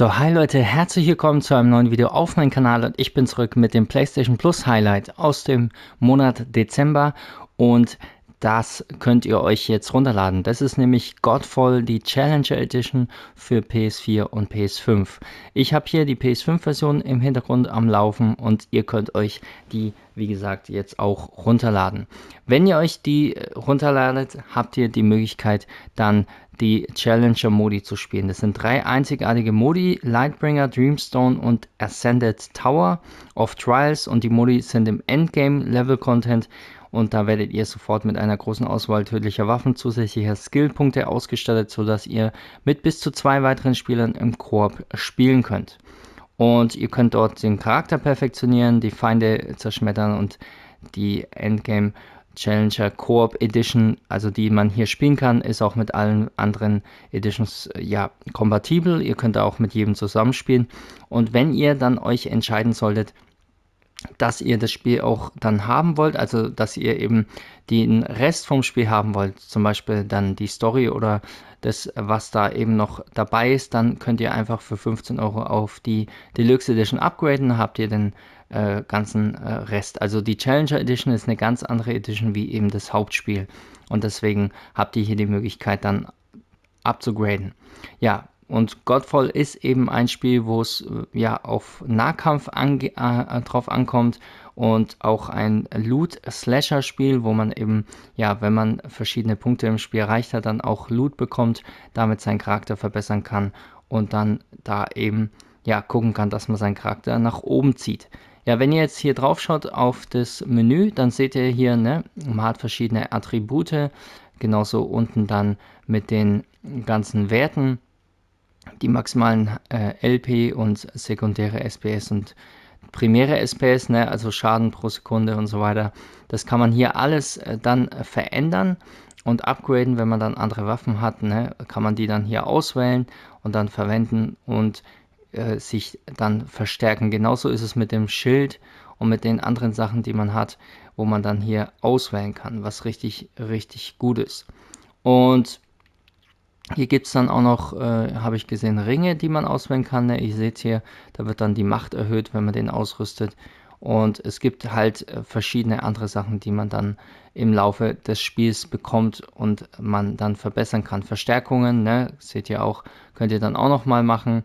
So, hi Leute, herzlich willkommen zu einem neuen Video auf meinem Kanal und ich bin zurück mit dem PlayStation Plus Highlight aus dem Monat Dezember und das könnt ihr euch jetzt runterladen. Das ist nämlich Godfall, die Challenger Edition für PS4 und PS5. Ich habe hier die PS5-Version im Hintergrund am Laufen und ihr könnt euch die, wie gesagt, jetzt auch runterladen. Wenn ihr euch die runterladet, habt ihr die Möglichkeit, dann die Challenger-Modi zu spielen. Das sind drei einzigartige Modi, Lightbringer, Dreamstone und Ascended Tower of Trials und die Modi sind im Endgame-Level-Content und da werdet ihr sofort mit einer großen Auswahl tödlicher Waffen zusätzlicher Skillpunkte ausgestattet, sodass ihr mit bis zu zwei weiteren Spielern im Koop spielen könnt. Und ihr könnt dort den Charakter perfektionieren, die Feinde zerschmettern und die Endgame-Level Challenger Coop Edition, also die man hier spielen kann, ist auch mit allen anderen Editions äh, ja kompatibel. Ihr könnt da auch mit jedem zusammenspielen. Und wenn ihr dann euch entscheiden solltet, dass ihr das Spiel auch dann haben wollt, also dass ihr eben den Rest vom Spiel haben wollt, zum Beispiel dann die Story oder das, was da eben noch dabei ist, dann könnt ihr einfach für 15 Euro auf die Deluxe Edition upgraden, habt ihr den äh, ganzen äh, Rest. Also die Challenger Edition ist eine ganz andere Edition wie eben das Hauptspiel. Und deswegen habt ihr hier die Möglichkeit dann abzugraden. Ja, und Godfall ist eben ein Spiel, wo es äh, ja auf Nahkampf ange äh, äh, drauf ankommt und auch ein Loot-Slasher-Spiel, wo man eben, ja, wenn man verschiedene Punkte im Spiel erreicht hat, dann auch Loot bekommt, damit seinen Charakter verbessern kann und dann da eben ja gucken kann, dass man seinen Charakter nach oben zieht. Ja, wenn ihr jetzt hier drauf schaut auf das Menü, dann seht ihr hier, ne, man hat verschiedene Attribute, genauso unten dann mit den ganzen Werten, die maximalen äh, LP und sekundäre SPS und primäre SPS, ne, also Schaden pro Sekunde und so weiter. Das kann man hier alles äh, dann verändern und upgraden, wenn man dann andere Waffen hat, ne, kann man die dann hier auswählen und dann verwenden und äh, sich dann verstärken. Genauso ist es mit dem Schild und mit den anderen Sachen, die man hat, wo man dann hier auswählen kann, was richtig, richtig gut ist. Und hier gibt es dann auch noch, äh, habe ich gesehen, Ringe, die man auswählen kann. Ne? Ihr seht hier, da wird dann die Macht erhöht, wenn man den ausrüstet. Und es gibt halt äh, verschiedene andere Sachen, die man dann im Laufe des Spiels bekommt und man dann verbessern kann. Verstärkungen, ne? seht ihr auch, könnt ihr dann auch nochmal machen.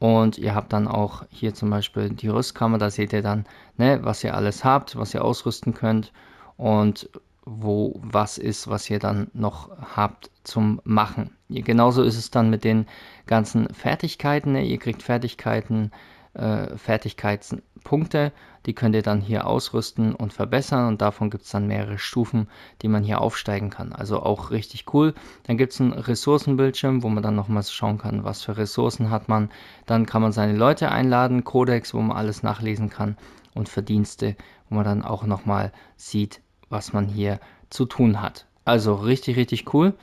Und ihr habt dann auch hier zum Beispiel die Rüstkammer, da seht ihr dann, ne, was ihr alles habt, was ihr ausrüsten könnt und wo was ist, was ihr dann noch habt zum Machen. Genauso ist es dann mit den ganzen Fertigkeiten. Ne? Ihr kriegt Fertigkeiten, äh, Fertigkeiten, Punkte, die könnt ihr dann hier ausrüsten und verbessern und davon gibt es dann mehrere Stufen, die man hier aufsteigen kann. Also auch richtig cool. Dann gibt es einen Ressourcenbildschirm, wo man dann nochmal schauen kann, was für Ressourcen hat man. Dann kann man seine Leute einladen, Codex, wo man alles nachlesen kann und Verdienste, wo man dann auch nochmal sieht, was man hier zu tun hat. Also richtig, richtig cool.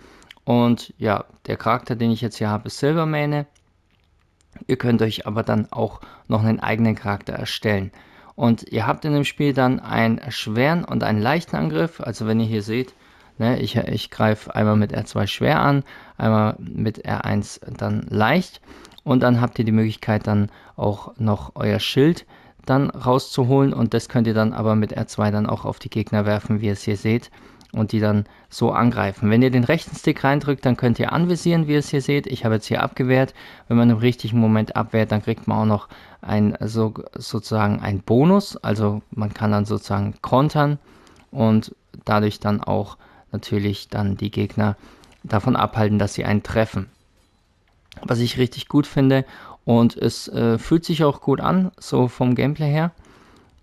Und ja, der Charakter, den ich jetzt hier habe, ist Silbermähne. Ihr könnt euch aber dann auch noch einen eigenen Charakter erstellen. Und ihr habt in dem Spiel dann einen schweren und einen leichten Angriff. Also wenn ihr hier seht, ne, ich, ich greife einmal mit R2 schwer an, einmal mit R1 dann leicht. Und dann habt ihr die Möglichkeit dann auch noch euer Schild dann rauszuholen. Und das könnt ihr dann aber mit R2 dann auch auf die Gegner werfen, wie ihr es hier seht und die dann so angreifen. Wenn ihr den rechten Stick reindrückt, dann könnt ihr anvisieren, wie ihr es hier seht. Ich habe jetzt hier abgewehrt. Wenn man im richtigen Moment abwehrt, dann kriegt man auch noch ein, so, sozusagen einen Bonus. Also man kann dann sozusagen kontern und dadurch dann auch natürlich dann die Gegner davon abhalten, dass sie einen treffen. Was ich richtig gut finde und es äh, fühlt sich auch gut an, so vom Gameplay her.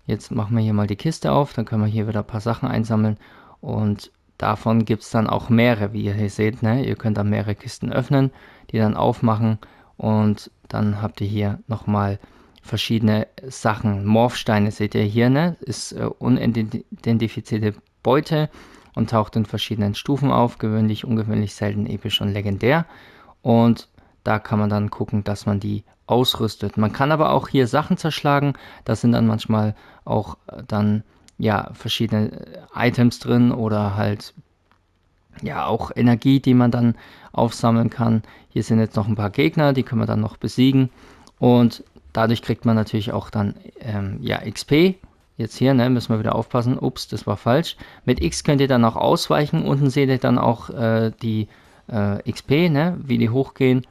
Jetzt machen wir hier mal die Kiste auf, dann können wir hier wieder ein paar Sachen einsammeln und davon gibt es dann auch mehrere, wie ihr hier seht. Ne? Ihr könnt dann mehrere Kisten öffnen, die dann aufmachen und dann habt ihr hier nochmal verschiedene Sachen. Morphsteine seht ihr hier, ne? ist äh, unidentifizierte Beute und taucht in verschiedenen Stufen auf, gewöhnlich, ungewöhnlich, selten, episch und legendär. Und da kann man dann gucken, dass man die ausrüstet. Man kann aber auch hier Sachen zerschlagen, das sind dann manchmal auch äh, dann ja, verschiedene äh, Items drin oder halt ja auch Energie, die man dann aufsammeln kann. Hier sind jetzt noch ein paar Gegner, die können wir dann noch besiegen und dadurch kriegt man natürlich auch dann ähm, ja XP. Jetzt hier ne, müssen wir wieder aufpassen. Ups, das war falsch. Mit X könnt ihr dann auch ausweichen. Unten seht ihr dann auch äh, die äh, XP, ne, wie die hochgehen.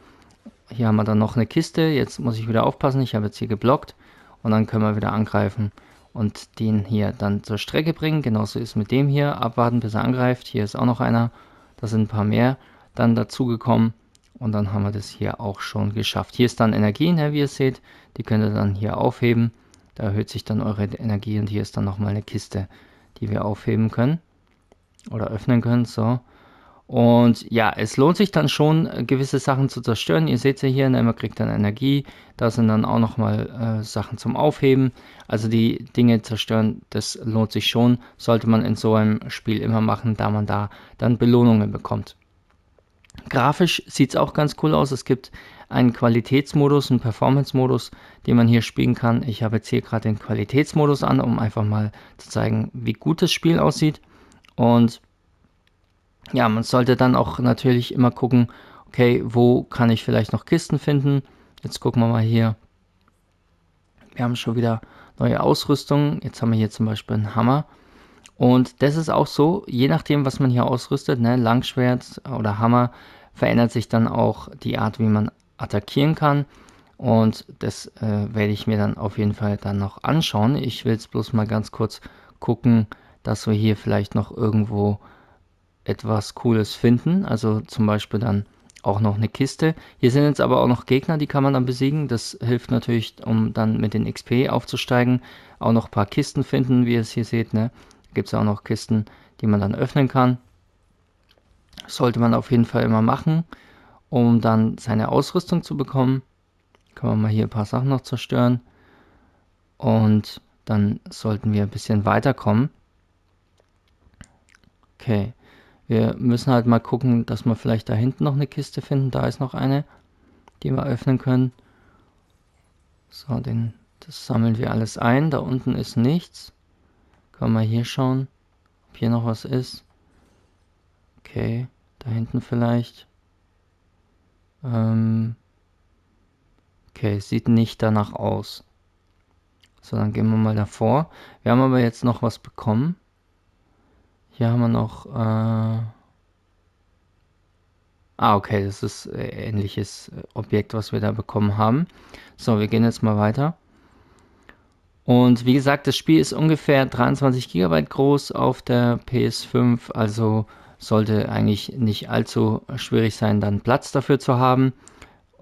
Hier haben wir dann noch eine Kiste. Jetzt muss ich wieder aufpassen. Ich habe jetzt hier geblockt und dann können wir wieder angreifen und den hier dann zur Strecke bringen. Genauso ist mit dem hier. Abwarten, bis er angreift. Hier ist auch noch einer. Da sind ein paar mehr dann dazugekommen. Und dann haben wir das hier auch schon geschafft. Hier ist dann Energie, ne, wie ihr seht. Die könnt ihr dann hier aufheben. Da erhöht sich dann eure Energie und hier ist dann nochmal eine Kiste, die wir aufheben können. Oder öffnen können, so. Und ja, es lohnt sich dann schon, gewisse Sachen zu zerstören. Ihr seht ja hier, ne, man kriegt dann Energie, da sind dann auch nochmal äh, Sachen zum Aufheben. Also die Dinge zerstören, das lohnt sich schon, sollte man in so einem Spiel immer machen, da man da dann Belohnungen bekommt. Grafisch sieht es auch ganz cool aus. Es gibt einen Qualitätsmodus, einen Performance-Modus, den man hier spielen kann. Ich habe jetzt hier gerade den Qualitätsmodus an, um einfach mal zu zeigen, wie gut das Spiel aussieht. Und ja, man sollte dann auch natürlich immer gucken, okay, wo kann ich vielleicht noch Kisten finden? Jetzt gucken wir mal hier. Wir haben schon wieder neue Ausrüstung. Jetzt haben wir hier zum Beispiel einen Hammer. Und das ist auch so, je nachdem, was man hier ausrüstet, ne, Langschwert oder Hammer, verändert sich dann auch die Art, wie man attackieren kann. Und das äh, werde ich mir dann auf jeden Fall dann noch anschauen. Ich will jetzt bloß mal ganz kurz gucken, dass wir hier vielleicht noch irgendwo etwas Cooles finden. Also zum Beispiel dann auch noch eine Kiste. Hier sind jetzt aber auch noch Gegner, die kann man dann besiegen. Das hilft natürlich, um dann mit den XP aufzusteigen. Auch noch ein paar Kisten finden, wie ihr es hier seht. Ne? Gibt es auch noch Kisten, die man dann öffnen kann. Sollte man auf jeden Fall immer machen, um dann seine Ausrüstung zu bekommen. Können wir mal hier ein paar Sachen noch zerstören. Und dann sollten wir ein bisschen weiterkommen. Okay. Wir müssen halt mal gucken, dass wir vielleicht da hinten noch eine Kiste finden. Da ist noch eine, die wir öffnen können. So, den, das sammeln wir alles ein. Da unten ist nichts. Können wir hier schauen, ob hier noch was ist. Okay, da hinten vielleicht. Ähm okay, sieht nicht danach aus. So, dann gehen wir mal davor. Wir haben aber jetzt noch was bekommen. Hier haben wir noch. Äh ah, okay, das ist ein äh, ähnliches äh, Objekt, was wir da bekommen haben. So, wir gehen jetzt mal weiter. Und wie gesagt, das Spiel ist ungefähr 23 GB groß auf der PS5, also sollte eigentlich nicht allzu schwierig sein, dann Platz dafür zu haben.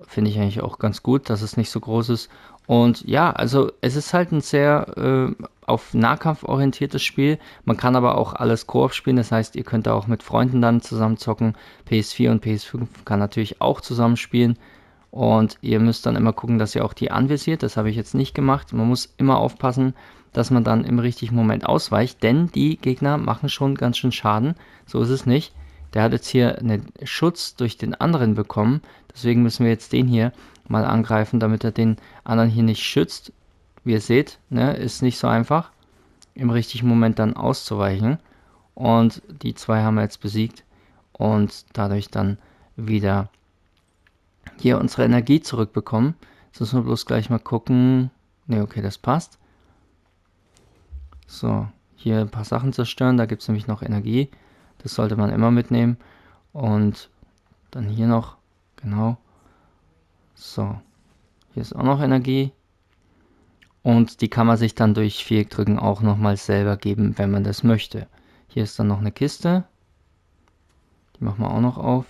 Finde ich eigentlich auch ganz gut, dass es nicht so groß ist. Und ja, also es ist halt ein sehr äh, auf Nahkampf orientiertes Spiel. Man kann aber auch alles Koop spielen, das heißt, ihr könnt da auch mit Freunden dann zusammen zocken. PS4 und PS5 kann natürlich auch zusammen spielen. Und ihr müsst dann immer gucken, dass ihr auch die anvisiert. Das habe ich jetzt nicht gemacht. Man muss immer aufpassen, dass man dann im richtigen Moment ausweicht, denn die Gegner machen schon ganz schön Schaden. So ist es nicht. Der hat jetzt hier einen Schutz durch den anderen bekommen. Deswegen müssen wir jetzt den hier mal angreifen, damit er den anderen hier nicht schützt. Wie ihr seht, ne, ist nicht so einfach, im richtigen Moment dann auszuweichen. Und die zwei haben wir jetzt besiegt und dadurch dann wieder hier unsere Energie zurückbekommen. Jetzt müssen wir bloß gleich mal gucken. Ne, okay, das passt. So, hier ein paar Sachen zerstören. Da gibt es nämlich noch Energie. Das sollte man immer mitnehmen. Und dann hier noch, genau. So, hier ist auch noch Energie. Und die kann man sich dann durch Viereck drücken auch nochmal selber geben, wenn man das möchte. Hier ist dann noch eine Kiste. Die machen wir auch noch auf.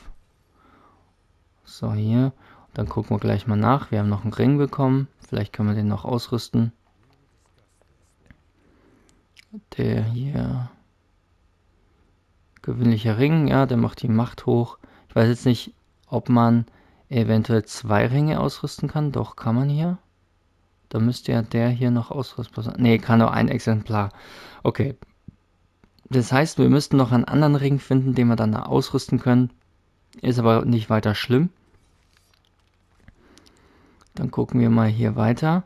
So, hier. Dann gucken wir gleich mal nach. Wir haben noch einen Ring bekommen. Vielleicht können wir den noch ausrüsten. Der hier gewöhnlicher Ring, ja, der macht die Macht hoch. Ich weiß jetzt nicht, ob man eventuell zwei Ringe ausrüsten kann. Doch, kann man hier. Da müsste ja der hier noch ausrüstbar sein. Nee, kann nur ein Exemplar. Okay. Das heißt, wir müssten noch einen anderen Ring finden, den wir dann ausrüsten können. Ist aber nicht weiter schlimm. Dann gucken wir mal hier weiter.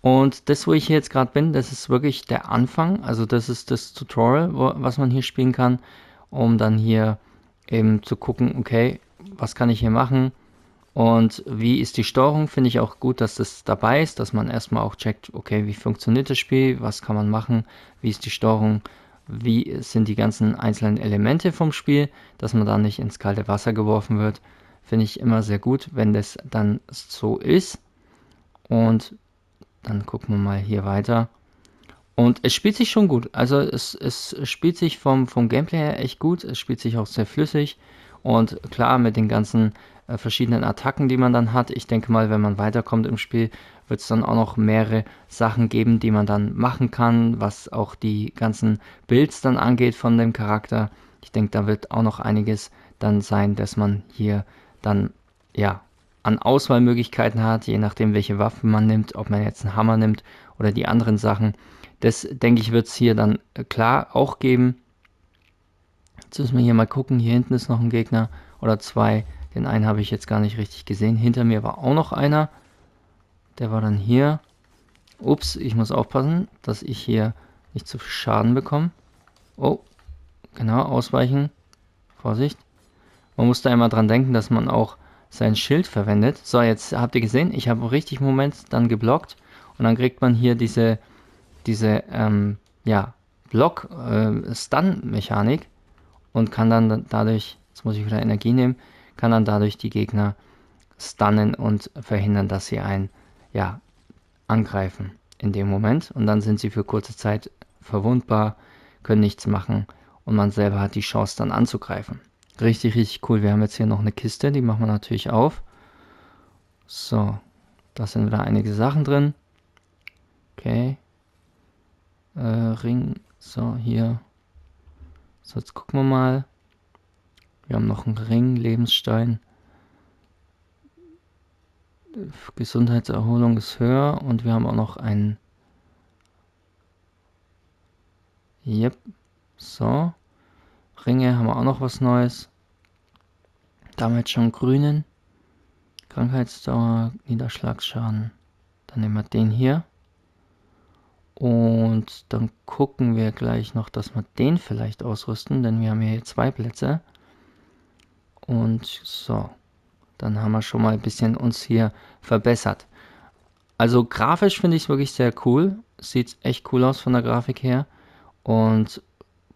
Und das, wo ich hier jetzt gerade bin, das ist wirklich der Anfang. Also das ist das Tutorial, wo, was man hier spielen kann um dann hier eben zu gucken, okay, was kann ich hier machen und wie ist die Steuerung. Finde ich auch gut, dass das dabei ist, dass man erstmal auch checkt, okay, wie funktioniert das Spiel, was kann man machen, wie ist die Steuerung, wie sind die ganzen einzelnen Elemente vom Spiel, dass man da nicht ins kalte Wasser geworfen wird. Finde ich immer sehr gut, wenn das dann so ist. Und dann gucken wir mal hier weiter. Und es spielt sich schon gut. Also es, es spielt sich vom, vom Gameplay her echt gut. Es spielt sich auch sehr flüssig. Und klar, mit den ganzen äh, verschiedenen Attacken, die man dann hat. Ich denke mal, wenn man weiterkommt im Spiel, wird es dann auch noch mehrere Sachen geben, die man dann machen kann, was auch die ganzen Builds dann angeht von dem Charakter. Ich denke, da wird auch noch einiges dann sein, dass man hier dann ja an Auswahlmöglichkeiten hat, je nachdem, welche Waffen man nimmt, ob man jetzt einen Hammer nimmt oder die anderen Sachen. Das, denke ich, wird es hier dann äh, klar auch geben. Jetzt müssen wir hier mal gucken. Hier hinten ist noch ein Gegner oder zwei. Den einen habe ich jetzt gar nicht richtig gesehen. Hinter mir war auch noch einer. Der war dann hier. Ups, ich muss aufpassen, dass ich hier nicht zu viel Schaden bekomme. Oh, genau, ausweichen. Vorsicht. Man muss da immer dran denken, dass man auch sein Schild verwendet. So, jetzt habt ihr gesehen, ich habe richtig Moment dann geblockt und dann kriegt man hier diese, diese ähm, ja, Block-Stun-Mechanik äh, und kann dann dadurch, jetzt muss ich wieder Energie nehmen, kann dann dadurch die Gegner stunnen und verhindern, dass sie einen ja, angreifen in dem Moment. Und dann sind sie für kurze Zeit verwundbar, können nichts machen und man selber hat die Chance dann anzugreifen. Richtig, richtig cool. Wir haben jetzt hier noch eine Kiste, die machen wir natürlich auf. So, da sind wieder einige Sachen drin. Okay. Äh, Ring, so, hier. So, jetzt gucken wir mal. Wir haben noch einen Ring, Lebensstein. Gesundheitserholung ist höher und wir haben auch noch einen. Yep. So. Ringe haben wir auch noch was Neues. Damals schon grünen. Krankheitsdauer, Niederschlagsschaden. Dann nehmen wir den hier. Und dann gucken wir gleich noch, dass wir den vielleicht ausrüsten, denn wir haben hier zwei Plätze. Und so, dann haben wir schon mal ein bisschen uns hier verbessert. Also grafisch finde ich es wirklich sehr cool. Sieht echt cool aus von der Grafik her und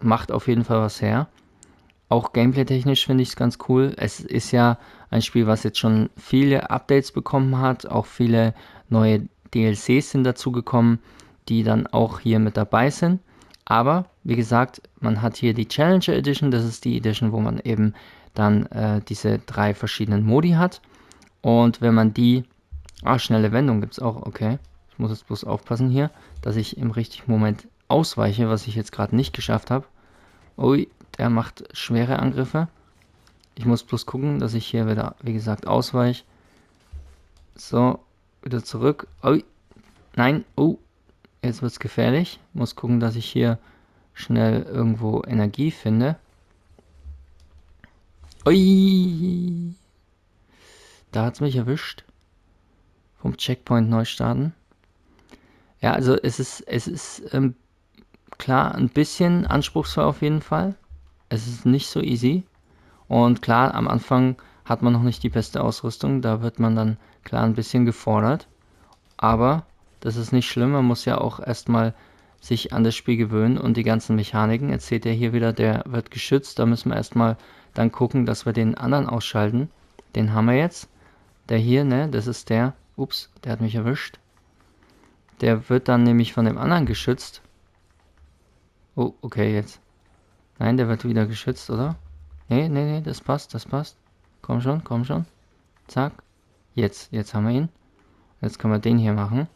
macht auf jeden Fall was her. Auch gameplay-technisch finde ich es ganz cool. Es ist ja ein Spiel, was jetzt schon viele Updates bekommen hat. Auch viele neue DLCs sind dazugekommen, die dann auch hier mit dabei sind. Aber wie gesagt, man hat hier die Challenger Edition. Das ist die Edition, wo man eben dann äh, diese drei verschiedenen Modi hat. Und wenn man die. Ah, schnelle Wendung gibt es auch, okay. Ich muss jetzt bloß aufpassen hier, dass ich im richtigen Moment ausweiche, was ich jetzt gerade nicht geschafft habe. Ui, der macht schwere Angriffe. Ich muss bloß gucken, dass ich hier wieder, wie gesagt, ausweiche. So, wieder zurück. Ui, nein, oh, jetzt wird's gefährlich. Muss gucken, dass ich hier schnell irgendwo Energie finde. Ui, da hat's mich erwischt. Vom Checkpoint neu starten. Ja, also es ist, es ist ein ähm, klar, ein bisschen anspruchsvoll auf jeden Fall. Es ist nicht so easy. Und klar, am Anfang hat man noch nicht die beste Ausrüstung, da wird man dann klar ein bisschen gefordert. Aber das ist nicht schlimm, man muss ja auch erstmal sich an das Spiel gewöhnen und die ganzen Mechaniken. Jetzt seht ihr hier wieder, der wird geschützt, da müssen wir erstmal dann gucken, dass wir den anderen ausschalten. Den haben wir jetzt. Der hier, ne, das ist der, ups, der hat mich erwischt. Der wird dann nämlich von dem anderen geschützt Oh, okay, jetzt. Nein, der wird wieder geschützt, oder? Nee, nee, nee, das passt, das passt. Komm schon, komm schon. Zack. Jetzt, jetzt haben wir ihn. Jetzt können wir den hier machen.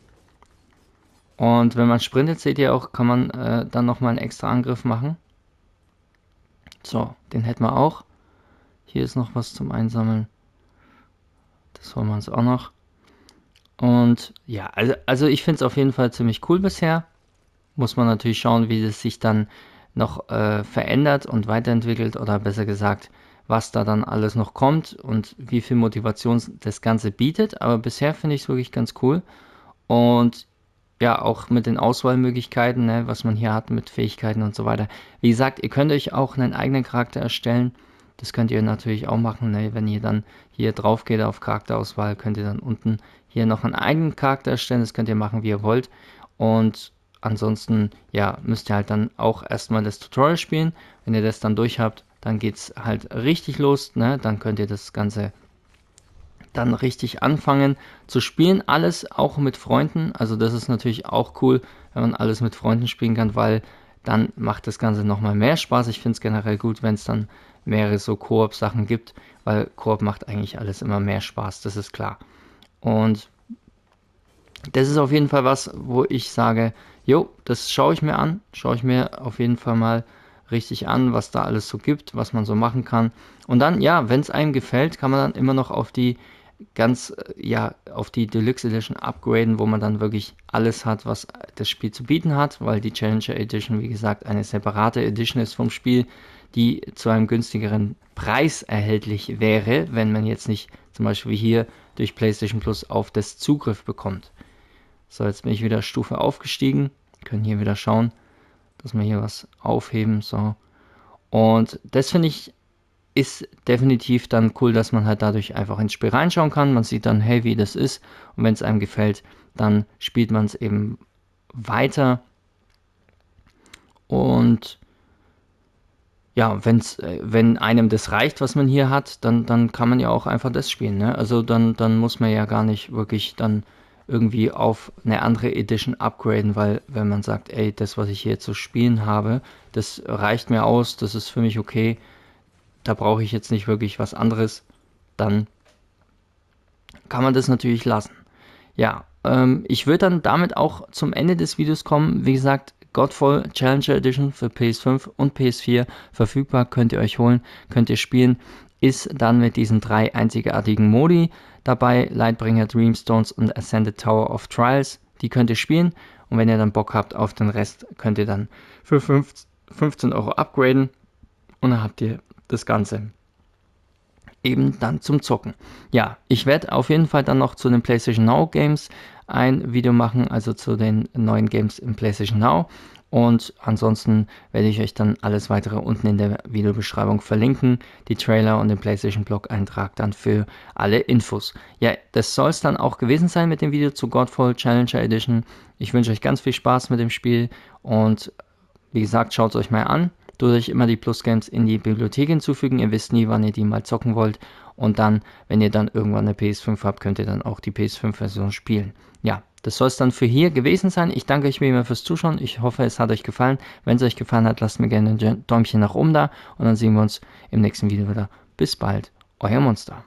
Und wenn man sprintet, seht ihr auch, kann man äh, dann nochmal einen extra Angriff machen. So, den hätten wir auch. Hier ist noch was zum Einsammeln. Das holen wir uns auch noch. Und ja, also, also ich finde es auf jeden Fall ziemlich cool bisher muss man natürlich schauen, wie es sich dann noch äh, verändert und weiterentwickelt oder besser gesagt, was da dann alles noch kommt und wie viel Motivation das Ganze bietet. Aber bisher finde ich es wirklich ganz cool. Und ja, auch mit den Auswahlmöglichkeiten, ne, was man hier hat mit Fähigkeiten und so weiter. Wie gesagt, ihr könnt euch auch einen eigenen Charakter erstellen. Das könnt ihr natürlich auch machen. Ne? Wenn ihr dann hier drauf geht auf Charakterauswahl, könnt ihr dann unten hier noch einen eigenen Charakter erstellen. Das könnt ihr machen, wie ihr wollt. Und ansonsten, ja, müsst ihr halt dann auch erstmal das Tutorial spielen. Wenn ihr das dann durch habt, dann geht es halt richtig los, ne? Dann könnt ihr das Ganze dann richtig anfangen zu spielen. Alles auch mit Freunden. Also das ist natürlich auch cool, wenn man alles mit Freunden spielen kann, weil dann macht das Ganze nochmal mehr Spaß. Ich finde es generell gut, wenn es dann mehrere so Koop-Sachen gibt, weil Koop macht eigentlich alles immer mehr Spaß, das ist klar. Und das ist auf jeden Fall was, wo ich sage, jo, das schaue ich mir an, schaue ich mir auf jeden Fall mal richtig an, was da alles so gibt, was man so machen kann. Und dann, ja, wenn es einem gefällt, kann man dann immer noch auf die ganz, äh, ja, auf die Deluxe Edition upgraden, wo man dann wirklich alles hat, was das Spiel zu bieten hat, weil die Challenger Edition, wie gesagt, eine separate Edition ist vom Spiel, die zu einem günstigeren Preis erhältlich wäre, wenn man jetzt nicht zum Beispiel hier durch PlayStation Plus auf das Zugriff bekommt. So, jetzt bin ich wieder Stufe aufgestiegen. Wir können hier wieder schauen, dass wir hier was aufheben. So. Und das finde ich ist definitiv dann cool, dass man halt dadurch einfach ins Spiel reinschauen kann. Man sieht dann, hey, wie das ist. Und wenn es einem gefällt, dann spielt man es eben weiter. Und ja, wenn's, äh, wenn einem das reicht, was man hier hat, dann, dann kann man ja auch einfach das spielen. Ne? Also dann, dann muss man ja gar nicht wirklich dann irgendwie auf eine andere Edition upgraden, weil wenn man sagt, ey, das, was ich hier zu spielen habe, das reicht mir aus, das ist für mich okay, da brauche ich jetzt nicht wirklich was anderes, dann kann man das natürlich lassen. Ja, ähm, ich würde dann damit auch zum Ende des Videos kommen. Wie gesagt, Godfall Challenger Edition für PS5 und PS4 verfügbar, könnt ihr euch holen, könnt ihr spielen ist dann mit diesen drei einzigartigen Modi dabei, Lightbringer, Dreamstones und Ascended Tower of Trials. Die könnt ihr spielen und wenn ihr dann Bock habt auf den Rest, könnt ihr dann für 15 Euro upgraden und dann habt ihr das Ganze eben dann zum Zocken. Ja, ich werde auf jeden Fall dann noch zu den PlayStation Now Games ein Video machen, also zu den neuen Games im PlayStation Now. Und ansonsten werde ich euch dann alles weitere unten in der Videobeschreibung verlinken, die Trailer und den PlayStation Blog Eintrag dann für alle Infos. Ja, das soll es dann auch gewesen sein mit dem Video zu Godfall Challenger Edition. Ich wünsche euch ganz viel Spaß mit dem Spiel und wie gesagt, schaut es euch mal an durch immer die Plus-Games in die Bibliothek hinzufügen. Ihr wisst nie, wann ihr die mal zocken wollt. Und dann, wenn ihr dann irgendwann eine PS5 habt, könnt ihr dann auch die PS5-Version spielen. Ja, das soll es dann für hier gewesen sein. Ich danke euch wie immer fürs Zuschauen. Ich hoffe, es hat euch gefallen. Wenn es euch gefallen hat, lasst mir gerne ein Däumchen nach oben da. Und dann sehen wir uns im nächsten Video wieder. Bis bald, euer Monster.